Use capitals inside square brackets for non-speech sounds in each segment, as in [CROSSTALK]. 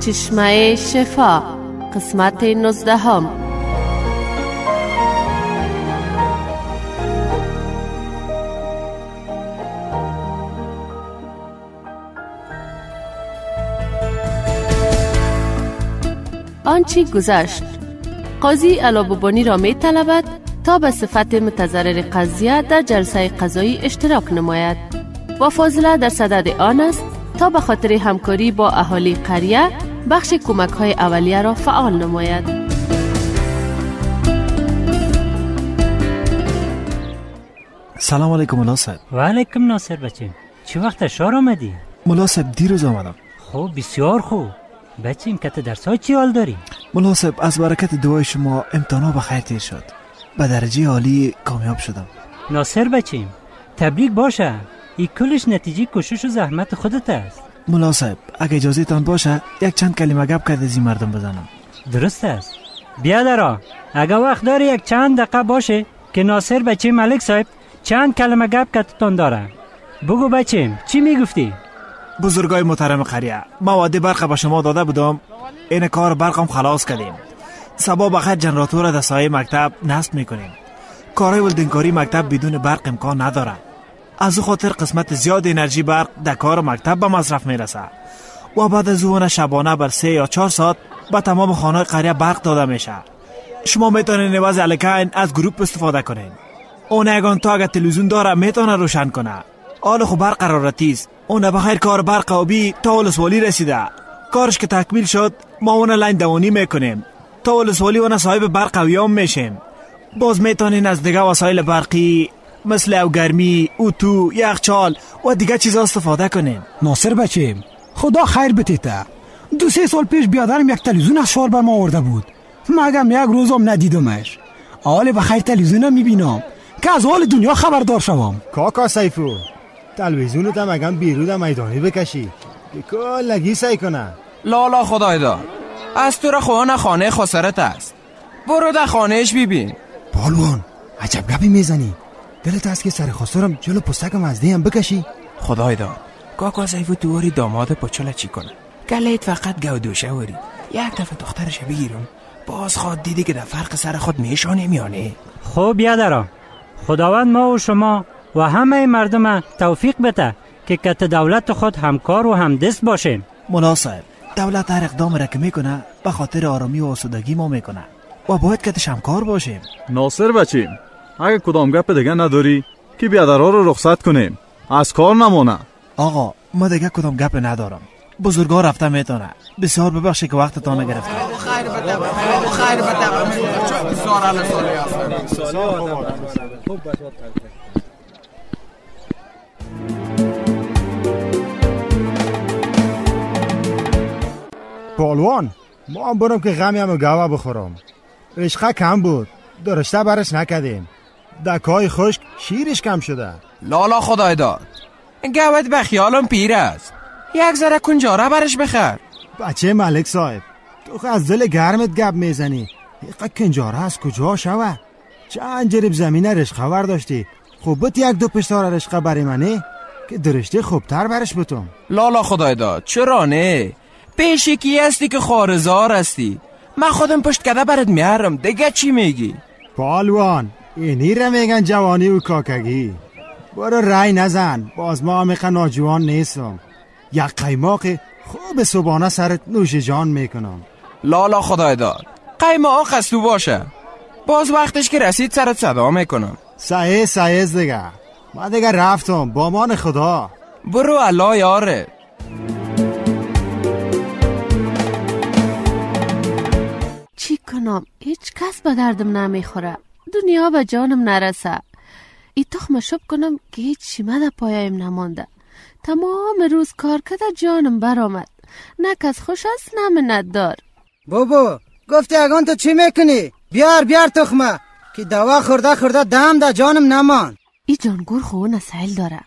چشمه شفا قسمت هم آنچه گذشت قاضی علابوبانی را می طلبد تا به صفت متضرر قضیه در جلسه قضایی اشتراک نماید با فاضله در صدد آن است تا به خاطر همکاری با اهالی قریه بخش کمک های اولیه را فعال نماید. سلام علیکم ملا و علیکم ناصر بچه چه وقت شار آمدی؟ ملا دیروز آمدم خوب بسیار خوب بچه که در درس های چی حال داری؟ ملا از برکت دعای شما امتحانا به خیر تیر شد به درجه عالی کامیاب شدم ناصر بچه تبریک باشه ای کلش نتیجه کشش و زحمت خودت است ملا صاحب اگه اجازه تان باشه یک چند کلمه گپ کرده از مردم بزنم درست است بیا درا اگه وقت داری یک چند دقیقه باشه که ناصر بچه ملک صاحب چند کلمه گپ کتتان داره بگو بچه چی میگفتی؟ بزرگای محترم قریه وعده برق به شما داده بودم این کار برقم خلاص کردیم سبا بخیر جنراتور سایه مکتب نصب میکنیم کارای ولدنکاری مکتب بدون برق امکان نداره از خاطر قسمت زیاد انرژی برق در کار مکتب به مصرف میرسه و بعد از اون شبانه بر سه یا چهار ساعت به تمام خانه قریه برق داده میشه شما میتونین نواز الکاین از گروپ استفاده کنین اون اگان تا اگر تلویزیون داره میتونه روشن کنه حال خو برق قرارتی است اون بخیر کار برق آبی تا ولسوالی رسیده کارش که تکمیل شد ما اون لین دوانی میکنیم تا ولسوالی اون صاحب برق اویام میشیم باز میتونین از دیگه وسایل برقی مثل گرمی اوتو، یخچال و دیگه چیزا استفاده کنیم ناصر بچه خدا خیر بتیته دو سه سال پیش بیادرم یک تلویزیون از شار بر ما آورده بود مگم یک روزم ندیدمش حال بخیر خیر تلویزیونم میبینم که از حال دنیا خبردار شوم کاکا سیفو تلویزیون مگم اگم بیرود میدانی بکشی لگی سعی کنه لالا خدای دا از تو را خانه خسرت است برو در خانهش ببین پالوان عجب گپی میزنی دلت هست که سر خسرم جلو پستکم از دیم بکشی خدای دا کاکا زیفو تواری داماد پچل چی کنه گلیت فقط گودوشه واری یک دفعه دخترش بگیرم باز خواد دیدی که در فرق سر خود میشانه میانه خب یادرا خداوند ما و شما و همه مردم توفیق بده که کت دولت خود همکار و همدست باشیم مناسب دولت هر اقدام را که میکنه به خاطر آرامی و آسودگی ما میکنه و باید کتش همکار باشیم ناصر بچیم اگه کدام گپ دیگه نداری که بیادرها رو رخصت کنیم از کار نمونه آقا ما دیگه کدام گپ ندارم بزرگا رفته میتونه بسیار ببخشید که وقتتان او خیر خیر پالوان ما هم برم که غمی هم گوه بخورم عشقه کم بود درشته برش نکدیم دکای خشک شیرش کم شده لالا خدای داد گوت به خیالم پیر است یک ذره کنجاره برش بخر بچه ملک صاحب تو از دل گرمت گپ میزنی یک کنجاره از کجا شوه چند جریب زمین رشقه خبر داشتی خب بت یک دو پشتار رشقه بری منه که درشته خوبتر برش بتم لالا خدای داد چرا نه پیشی کی هستی که خارزار هستی من خودم پشت کده برات میارم دیگه چی میگی پالوان اینی را میگن جوانی و کاکگی برو رای نزن باز ما میخه ناجوان نیستم یک قیماق خوب صبحانه سرت نوش جان میکنم لالا خدای داد قیماق از تو باشه باز وقتش که رسید سرت صدا میکنم سعی سعی دیگه ما دیگه رفتم با مان خدا برو الله یاره چی کنم هیچ کس به دردم نمیخوره دنیا به جانم نرسه ای تخم شب کنم که هیچ شیمه در پایم نمانده تمام روز کار کده جانم برآمد نه کس خوش است نه منت دار بابا گفتی اگان تو چی میکنی بیار بیار تخمه که دوا خورده خورده دم ده جانم نمان ای جانگور خو سیل داره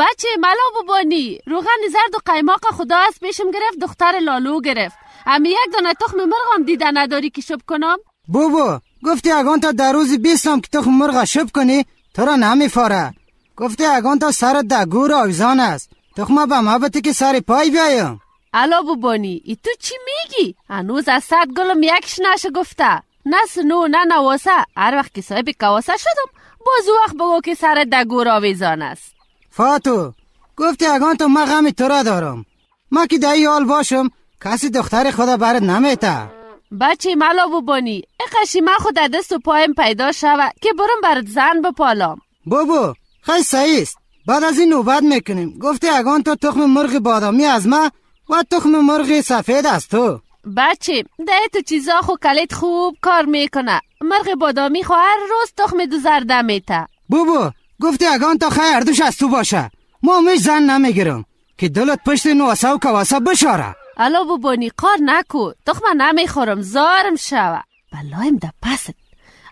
بچه ملا بوبانی روغن زرد و قیماق خدا است پیشم گرفت دختر لالو گرفت امی یک دانه تخم مرغم دیده نداری که شب کنم بابا گفتی اگان تا در روز بیستم که تخم مرغ شب کنی تو را فاره گفتی اگان تا سر در گور آویزان است تخمه به ما که سر پای بیایم الا ببانی ای تو چی میگی؟ هنوز از صد گلم یکش نشه گفته نه سنو نه نواسه هر وقت که صاحب کواسه شدم باز وقت بگو که سر در گور آویزان است فاتو گفتی اگان تو ما غمی تو را دارم ما که در حال باشم کسی دختر خدا برد نمیته بچه ملا ببانی اقشی من خود دست و پایم پیدا شوه که برم برد زن بپالام بو، خیلی سعیست بعد از این نوبت میکنیم گفته اگان تو تخم مرغ بادامی از ما و تخم مرغ سفید از تو بچه ده تو چیزا خو کلیت خوب کار میکنه مرغ بادامی خو هر روز تخم دو زرده میته بابا گفتی اگان تو خیر دوش از تو باشه ما همیش زن نمیگیرم که دلت پشت نواسه و کواسه بشاره الا ببانی کار نکو تخمه نمیخورم زارم شوه بلایم در پست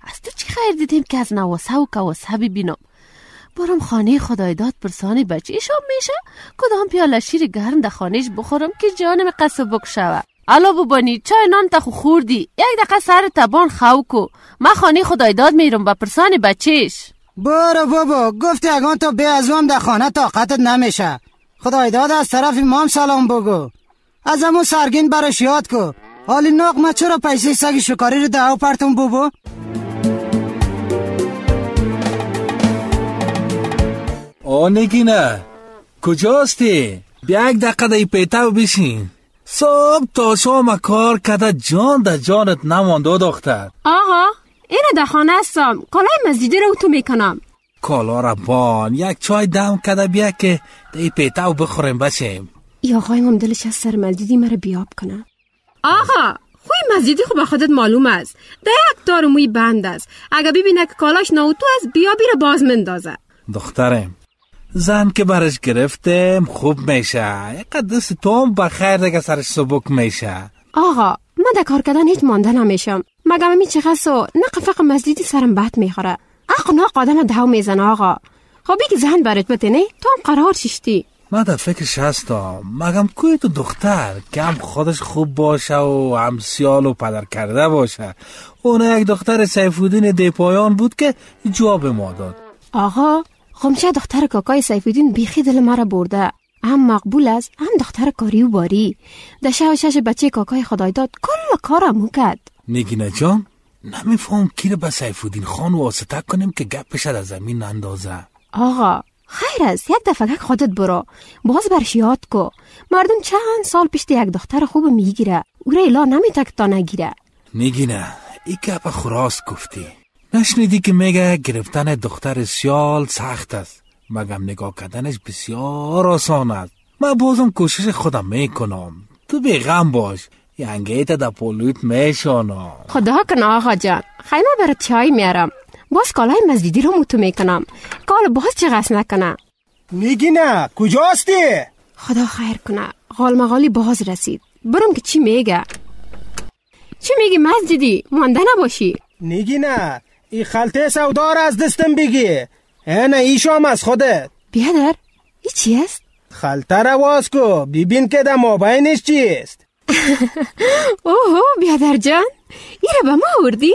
از تو چی خیر دیدیم که از نواسه و کواسه ببینم برم خانه خدای داد پرسان بچه میشه کدام پیاله شیر گرم در خانهش بخورم که جانم بک شوه الا ببانی چای نان تخو خوردی یک دقیقه سر تبان خو کو من خانه خدای داد میرم و پرسان بچهش برو بابا گفتی اگان تو به ازوام در خانه طاقتت نمیشه خدای داد از طرف مام سلام بگو از امو سرگین برش یاد کو حالی ما چرا پیسه سگ شکاری رو ده پرتم ببو؟ بوبو؟ نه؟ کجاستی؟ یک دقیقه ای پیتاو بشین صبح تا شام کار کده جان د جانت نمانده دختر آقا اینه ده خانه هستم کالای مزیده رو تو میکنم کالا بان یک چای دم کده بیا که دی پیتاو بخوریم بشیم ای آقای دلش از سر مزیدی مرا بیاب کنه آقا خوی مزیدی خوب به خودت معلوم است ده یک موی بند است اگه ببینه که کالاش ناوتو است بیابی را باز مندازه دخترم زن که برش گرفتم خوب میشه یک دست تو هم بخیر دیگه سرش سبک میشه آقا من در کار کردن هیچ مانده نمیشم مگم امی چه و نقفق مزیدی سرم بد میخوره اقناق ناق آدم دهو میزنه آقا خب که زن برات بتنه تو هم قرار ششتی ما در فکرش هستم مگم کوی تو دختر که هم خودش خوب باشه و هم سیال و پدر کرده باشه اون یک دختر سیفودین دیپایان بود که جواب ما داد آقا خمشه دختر کاکای سیفودین بیخی دل مرا برده هم مقبول است هم دختر کاری و باری در و شش بچه کاکای خدای داد کل کارم مو کرد نگینه جان نمیفهم کی رو به سیفودین خان واسطه کنیم که گپش از زمین اندازه آقا خیر است یک دفعه خودت برو باز برش یاد کو مردم چند سال پیش یک دختر خوب میگیره او را الا نمیتک تا نگیره میگینه ای اپا خراس گفتی نشنیدی که میگه گرفتن دختر سیال سخت است مگم نگاه کردنش بسیار آسان است من بازم کوشش خودم میکنم تو غم باش ینگیت در پولویت میشانم خدا کن آقا جان خیمه برای چای میارم باز کالای مزیدی رو موتو میکنم کال باز چه نکنه میگی نه کجاستی؟ خدا خیر کنه مغالی باز رسید برم که چی میگه چی میگی مسجدی مانده نباشی نگی نه ای خلطه سودار از دستم بگی نه ایشام از خودت بیادر ای چی است؟ خلطه رواز کو ببین که در مابینش چیست [LAUGHS] اوهو بیادر جان ای به ما آوردی؟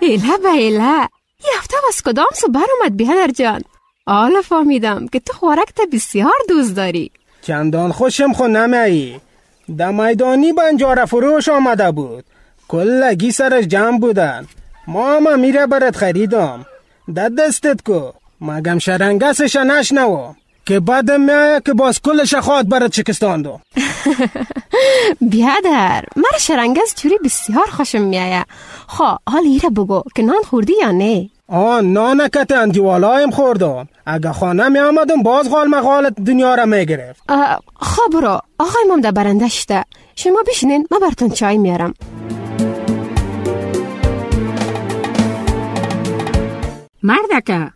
ایلا با ایلا یه هفته از کدام سو اومد بیادر جان حالا فهمیدم که تو خوارک بسیار دوست داری چندان خوشم خو نمایی در میدانی بنجار فروش آمده بود کلگی سرش جمع بودن ما هم میره برات خریدم ده دستت کو مگم شرنگسش نشنوام که بعد میایه که باز کل خواهد برد چکستان دو [LAUGHS] بیادر مر شرنگز چوری بسیار خوشم میایه خواه خب، حال ایره بگو که نان خوردی یا نه آن نانکت اندیوالایم خوردم اگه خانه می آمدم باز غال مغالت دنیا را می گرفت خواه خب برو آقای مام در برنده شما بشینین ما براتون چای میارم مردکه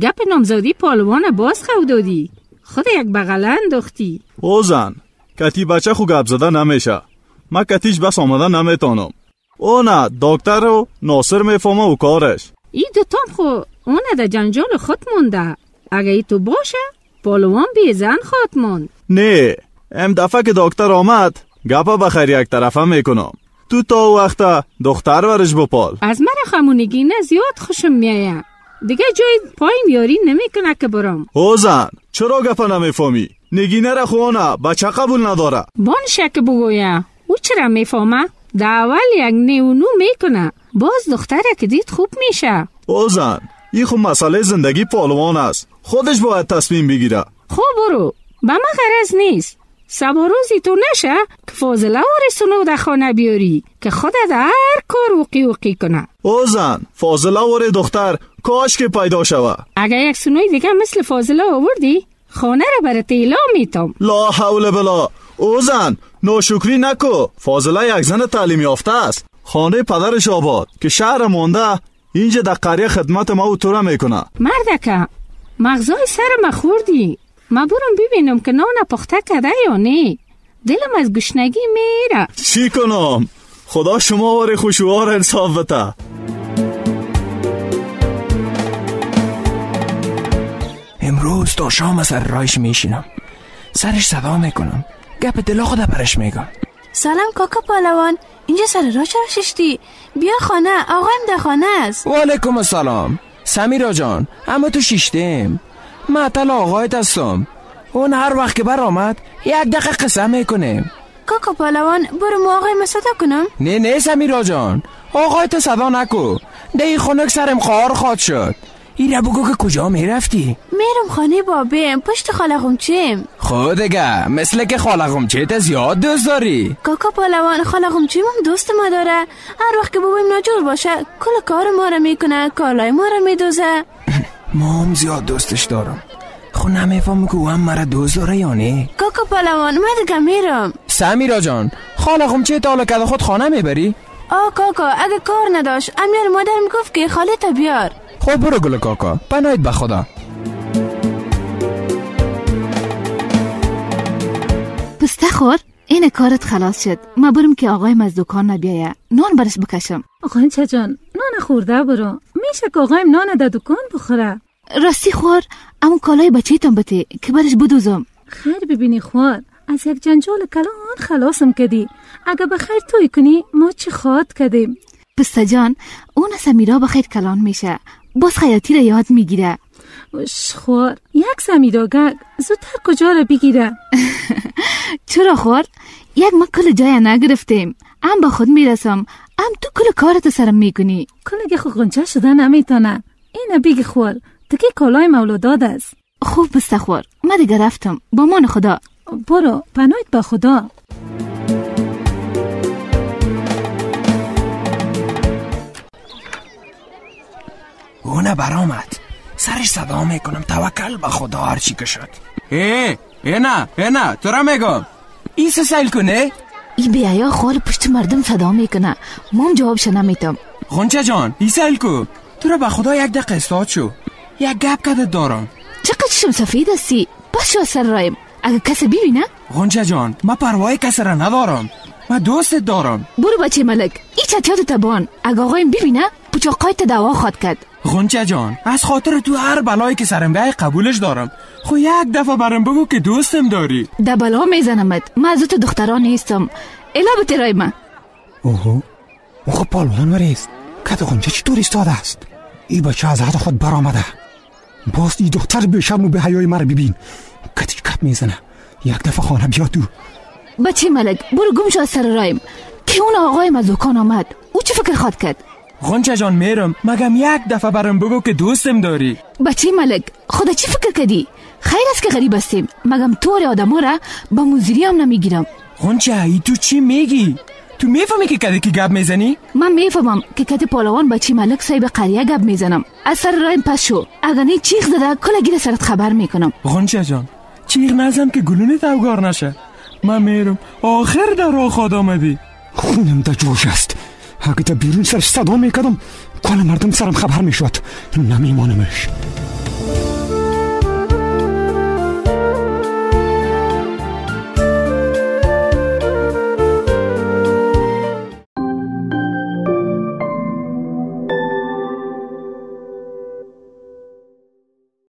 گپ نامزادی پالوان باز دادی خود یک بغله انداختی او زن کتی بچه خو گپ زده نمیشه ما کتیش بس آمده نمیتونم او نه دکتر و ناصر میفهمه و کارش ای دوتام خو اون در جنجال خود مونده اگه ای تو باشه پالوان بی زن خود موند نه ام دفعه که دکتر آمد گپا بخیر یک طرفه میکنم تو تا وقتا دختر ورش بپال از من خمونگی نه زیاد خوشم میایم دیگه جای پایم یاری نمیکنه که برام او چرا گفا نمیفهمی نگینه را خوانه بچه قبول نداره بان شک بگویه او چرا میفهمه در اول یک نیونو میکنه باز دختره که دید خوب میشه او زن این خب مسئله زندگی پالوان است خودش باید تصمیم بگیره خوب برو به من غرض نیست سبا روزی تو نشه که فاضله و در خانه بیاری که خودت هر کار وقی وقی کنه او زن فاضله و دختر کاش که پیدا شوه اگر یک سنوی دیگه مثل فاضله آوردی خانه را برای اعلام میتم لا حول بلا او زن ناشکری نکو فاضله یک زن تعلیم یافته است خانه پدرش آباد که شهر مانده اینجا در قریه خدمت ما و تو را میکنه مردکه مغزای سر ما خوردی ما برم ببینم که نان پخته کده یا نه دلم از گشنگی میره چی کنم خدا شما وار خوشوار انصاف بته امروز تا شام سر رایش میشینم سرش صدا میکنم گپ دلا خدا برش میگم سلام کاکا پالوان اینجا سر را چرا ششتی بیا خانه آقایم در خانه است و علیکم السلام سمیرا جان اما تو شیشتیم معطل آقایت هستم اون هر وقت که آمد یک دقیقه قسم میکنه کاکا پالوان برو مو آقای مسادا کنم نه نه سمیرا جان آقای تو صدا نکو ده این سرم خوار خواد شد ای را بگو که کجا میرفتی؟ میرم خانه بابیم پشت خالقم چیم دیگه مثل که خالقم چیت زیاد دوست داری کاکا پالوان خالقم چیم دوست ما داره هر وقت که بابیم ناجور باشه کل کار ما را میکنه کالای ما را میدوزه هم زیاد دوستش دارم خو خب نمیفهم او هم مرا دوست داره یا نه کاکا پلوان من دیگه میرم سمیرا جان خالقم چه تالا کده خود خانه میبری آ کاکا اگه کار نداشت امیر مادر گفت که خاله تا بیار خب برو گل کاکا پناید به خدا پسته خور این کارت خلاص شد ما برم که آقای از دکان نبیایه نان برش بکشم آقای چه جان خورده برو میشه که آقایم نان در دکان بخوره راستی خوار امون کالای بچه تان بته که برش بدوزم خیر ببینی خوار از یک جنجال کلان خلاصم کدی اگه خیر توی کنی ما چی خواد کدیم پستا جان اون سمیرا بخیر کلان میشه باز خیاتی را یاد میگیره خوار یک سمیرا گگ زودتر کجا را بگیره [LAUGHS] چرا خوار یک ما کل جای نگرفتیم ام با خود میرسم ام تو کل کارتو سرم میکنی کل خو گنچه شده نمیتونه اینه بیگ خور تکی کالای مولوداد است خوب بسته خور من دیگه رفتم با من خدا برو پنایت با خدا اونه برامت سرش صدا میکنم توکل به خدا هرچی که شد ای ای نه ای نه تو را میگم ای سیل کنه ای بی آیا خال پشت مردم فدا میکنه مام جواب شنه میتم خونچه جان ایسل کو تو را به خدا یک دقیقه استاد شو یک گپ کده دارم چقدر شم سفید هستی پس شو سر رایم اگه کسی نه؟ خونچه جان ما پروای کسی را ندارم ما دوست دارم برو بچه ملک ای چطیات تبان اگه آقایم نه، پوچاقای تا دوا خواد کرد غنچه جان از خاطر تو هر بلایی که سرم بیای قبولش دارم خو یک دفعه برم بگو که دوستم داری ده بلا میزنمت من از تو دختران نیستم الا به ترای من اوهو او خب پالوان وریست کت غنچه چطور ایستاده است ای بچه از حد خود برآمده باست ای دختر بشم و به حیای مر ببین کتی کپ میزنه یک دفعه خانه بیا تو بچه ملک برو گمشو شو از سر رایم که اون آقای از آمد او چه فکر خواد کرد غنچه جان میرم مگم یک دفعه برم بگو که دوستم داری بچه ملک خدا چی فکر کدی؟ خیر است که غریب هستیم مگم طور آدما را با موزیری هم نمیگیرم غنچه ای تو چی میگی تو میفهمی که کده که گپ میزنی من میفهمم که کده پالوان با ملک صاحب قریه گب میزنم از سر رایم پس شو اگر نی چیخ زده کل گیر سرت خبر میکنم غنچه جان چیخ نزم که گلونه توگار نشه من میرم آخر در آخ آمدی خونم تا جوش است اگه تا بیرون سرش صدا میکدم کنه مردم سرم خبر میشود نمیمونمش